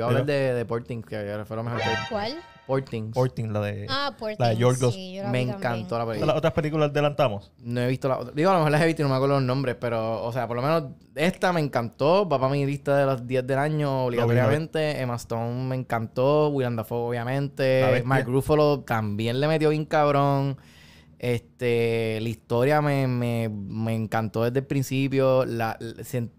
Yo hablar de, de Portings, que fue lo mejor que. ¿Cuál? Porting. Porting, la de. Ah, Porting. La de Yorgos. Sí, me encantó la película. ¿Las otras películas adelantamos? No he visto la otra. Digo, a lo mejor las he visto y no me acuerdo los nombres, pero, o sea, por lo menos esta me encantó. Va para mi lista de las 10 del año obligatoriamente. Emma Stone me encantó. William Dafoe, obviamente. Mark Ruffalo también le metió bien cabrón. Este, la historia me, me, me encantó desde el principio. La,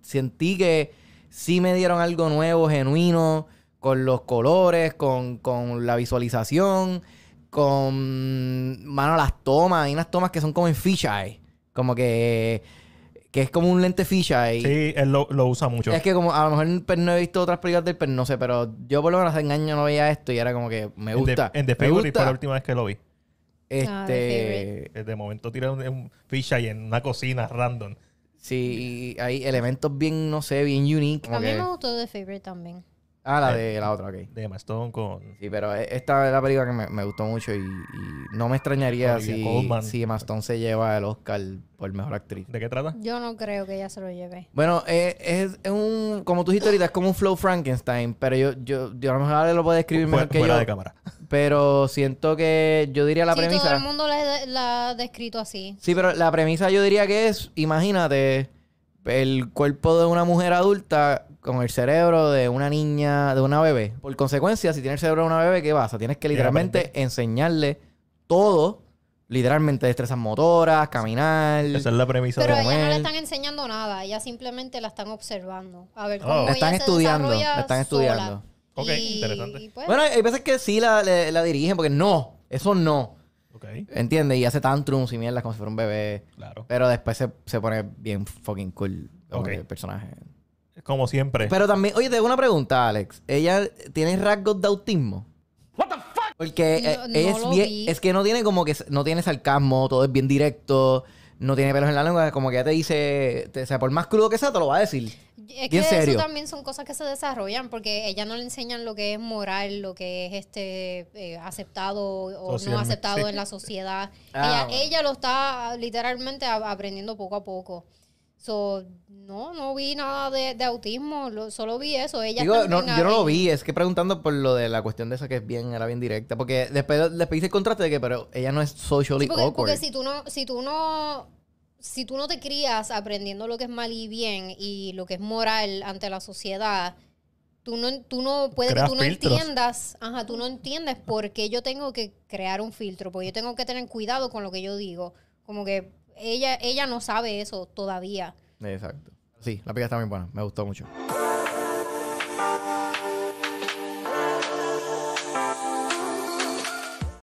sentí que sí me dieron algo nuevo, genuino, con los colores, con, con la visualización, con, mano, las tomas. Hay unas tomas que son como en fisheye. Como que que es como un lente ficha. sí, él lo, usa mucho. Es que como a lo mejor pues, no he visto otras películas del pero pues, no sé, pero yo por lo menos hace año no veía esto y era como que me gusta. En The, y fue la última vez que lo vi. Ah, este. Eh, de momento tiré un, un ficha en una cocina random. Sí, hay elementos bien, no sé, bien unique. A mí me gustó The Favorite también. Ah, la de la otra, ok. De Emma Stone con. Sí, pero e, esta es la película que me, me gustó mucho y, no me extrañaría si, si Emma Stone se lleva el Oscar por mejor actriz. ¿De qué trata? Yo no creo que ella se lo lleve. Bueno, eh, es, es, un. Como tú dijiste ahorita, es como un Flow Frankenstein, pero yo, yo, a lo mejor le lo puedo describir mejor fuera de cámara. Pero siento que yo diría la premisa. Todo el mundo la, ha descrito así. Sí, pero la premisa yo diría que es: imagínate el cuerpo de una mujer adulta con el cerebro de una niña, de una bebé. Por consecuencia, si tiene el cerebro de una bebé, ¿qué pasa? Tienes que literalmente enseñarle todo literalmente destrezas motoras, caminar. Esa es la premisa Pero de ella no le están enseñando nada, ella simplemente la están observando. A ver oh. cómo están estudiando, están estudiando. Ok, interesante. Pues, bueno, hay veces que sí la, dirigen, porque no, eso no. Ok, ¿Entiendes? Y hace tantrums y mierdas como si fuera un bebé. claro. Pero después se, pone bien fucking cool el personaje. Como siempre. Pero también, oye, te hago una pregunta, Alex. ¿Ella tiene rasgos de autismo? ¿What the fuck? Porque eh, es, es que no tiene como que no tiene sarcasmo, todo es bien directo no tiene pelos en la lengua, como que ya te dice, o sea, por más crudo que sea, te lo va a decir. Es que eso también son cosas que se desarrollan, porque ella no le enseñan lo que es moral, lo que es este eh, aceptado o no aceptado en la sociedad. Ah, ella, ella, lo está literalmente aprendiendo poco a poco. So, no, no vi nada de, autismo, solo vi eso. Ella yo no lo vi, es que preguntando por lo de la cuestión de esa que es bien, era bien directa, porque después, después hice el contraste de que, pero ella no es socially porque, awkward. Porque si tú no, si tú no, si tú no te crías aprendiendo lo que es mal y bien y lo que es moral ante la sociedad, tú no, tú no puedes tú no entiendas, ajá, tú no entiendes por qué yo tengo que crear un filtro, porque yo tengo que tener cuidado con lo que yo digo. Como que ella, ella no sabe eso todavía. Exacto. Sí, la pica está muy buena, me gustó mucho.